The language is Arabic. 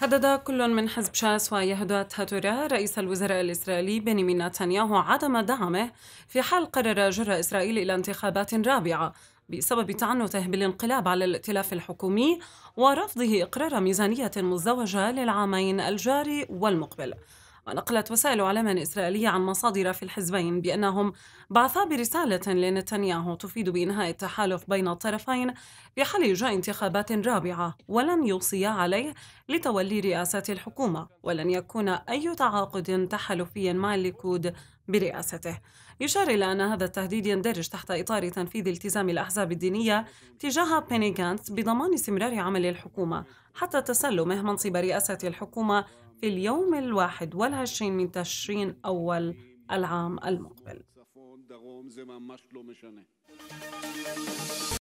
هدد كل من حزب شاس ويهدى تاتورا رئيس الوزراء الإسرائيلي بنيامين نتنياهو عدم دعمه في حال قرر جر إسرائيل إلى انتخابات رابعة بسبب تعنته بالانقلاب على الائتلاف الحكومي ورفضه إقرار ميزانية مزدوجة للعامين الجاري والمقبل ونقلت وسائل اعلام إسرائيلية عن مصادر في الحزبين بأنهم بعثا برسالة لنتنياهو تفيد بإنهاء التحالف بين الطرفين في حال إجراء انتخابات رابعة ولن يوصيا عليه لتولي رئاسة الحكومة ولن يكون أي تعاقد تحالفي مع الليكود برئاسته يشار إلى أن هذا التهديد يندرج تحت إطار تنفيذ التزام الأحزاب الدينية تجاه بيني بضمان استمرار عمل الحكومة حتى تسلمه منصب رئاسة الحكومة في اليوم الواحد والعشرين من تشرين أول العام المقبل